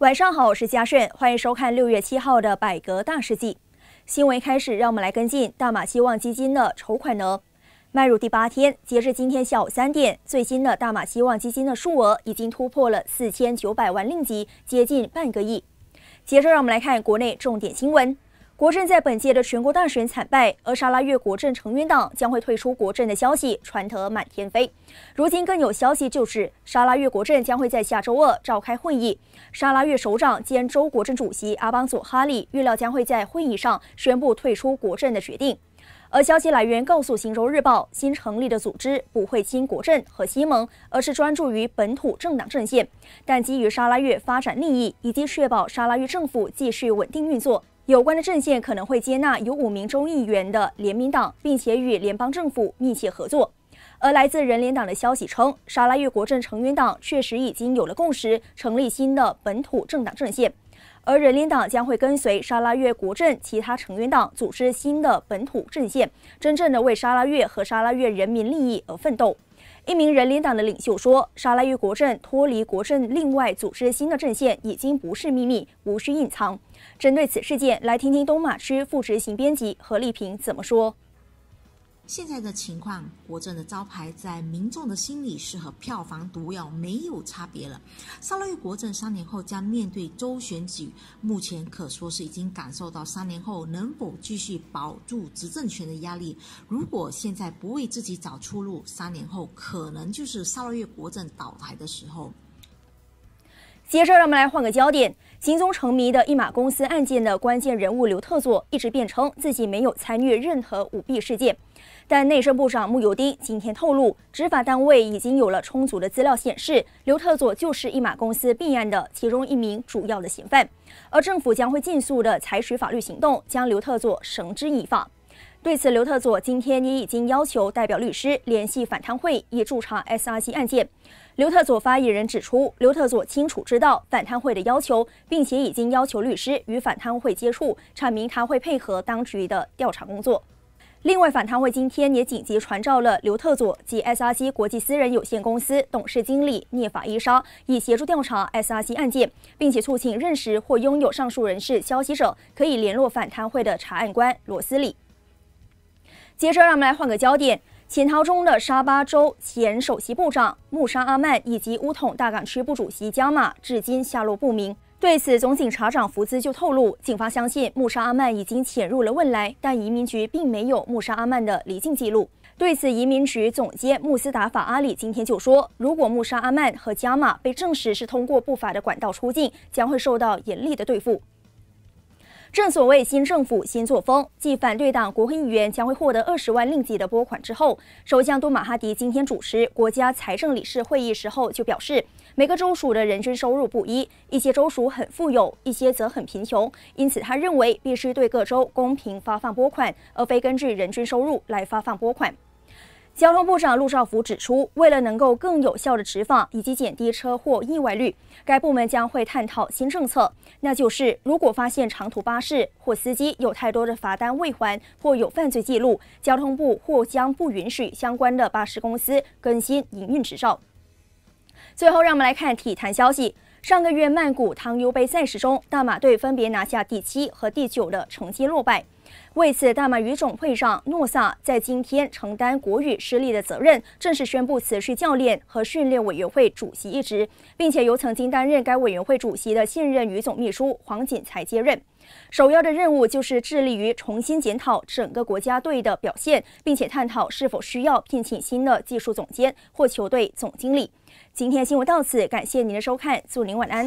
晚上好，我是嘉顺，欢迎收看六月七号的百格大事记。新闻开始，让我们来跟进大马希望基金的筹款呢。迈入第八天，截至今天下午三点，最新的大马希望基金的数额已经突破了四千九百万令吉，接近半个亿。接着，让我们来看国内重点新闻。国政在本届的全国大选惨败，而沙拉越国政成员党将会退出国政的消息传得满天飞。如今更有消息，就是沙拉越国政将会在下周二召开会议，沙拉越首长兼州国政主席阿邦佐哈利预料将会在会议上宣布退出国政的决定。而消息来源告诉《新洲日报》，新成立的组织不会新国政和西盟，而是专注于本土政党阵线，但基于沙拉越发展利益以及确保沙拉越政府继续稳定运作。有关的阵线可能会接纳有五名众议员的联民党，并且与联邦政府密切合作。而来自人联党的消息称，沙拉越国阵成员党确实已经有了共识，成立新的本土政党阵线，而人联党将会跟随沙拉越国阵其他成员党组织新的本土阵线，真正的为沙拉越和沙拉越人民利益而奋斗。一名人联党的领袖说：“沙拉玉国政脱离国政，另外组织新的阵线，已经不是秘密，无需隐藏。”针对此事件，来听听东马区副执行编辑何丽萍怎么说。现在的情况，国政的招牌在民众的心里是和票房毒药没有差别了。沙洛伊国政三年后将面对周选举，目前可说是已经感受到三年后能否继续保住执政权的压力。如果现在不为自己找出路，三年后可能就是沙洛伊国政倒台的时候。接着，让我们来换个焦点。行踪成谜的一马公司案件的关键人物刘特佐一直辩称自己没有参与任何舞弊事件，但内政部长穆尤丁今天透露，执法单位已经有了充足的资料显示刘特佐就是一马公司弊案的其中一名主要的嫌犯，而政府将会尽速的采取法律行动，将刘特佐绳之以法。对此，刘特佐今天也已经要求代表律师联系反贪会，以助查 SRC 案件。刘特佐发言人指出，刘特佐清楚知道反贪会的要求，并且已经要求律师与反贪会接触，阐明他会配合当局的调查工作。另外，反贪会今天也紧急传召了刘特佐及 SRC 国际私人有限公司董事经理聂法伊莎，以协助调查 SRC 案件，并且促请认识或拥有上述人士消息者可以联络反贪会的查案官罗斯里。接着，让我们来换个焦点。潜逃中的沙巴州前首席部长穆沙阿曼以及乌统大港区部主席加马至今下落不明。对此，总警察长福兹就透露，警方相信穆沙阿曼已经潜入了汶莱，但移民局并没有穆沙阿曼的离境记录。对此，移民局总监穆斯达法阿里今天就说，如果穆沙阿曼和加马被证实是通过不法的管道出境，将会受到严厉的对付。正所谓新政府新作风，继反对党国会议员将会获得二十万令吉的拨款之后，首相杜马哈迪今天主持国家财政理事会议时候就表示，每个州属的人均收入不一，一些州属很富有，一些则很贫穷，因此他认为必须对各州公平发放拨款，而非根据人均收入来发放拨款。交通部长陆兆福指出，为了能够更有效的执法以及减低车祸意外率，该部门将会探讨新政策，那就是如果发现长途巴士或司机有太多的罚单未还或有犯罪记录，交通部或将不允许相关的巴士公司更新营运执照。最后，让我们来看体坛消息。上个月曼谷汤尤杯赛事中，大马队分别拿下第七和第九的成绩，落败。为此，大马语总会上，诺萨在今天承担国语失利的责任，正式宣布辞去教练和训练委员会主席一职，并且由曾经担任该委员会主席的现任语总秘书黄锦才接任。首要的任务就是致力于重新检讨整个国家队的表现，并且探讨是否需要聘请新的技术总监或球队总经理。今天新闻到此，感谢您的收看，祝您晚安。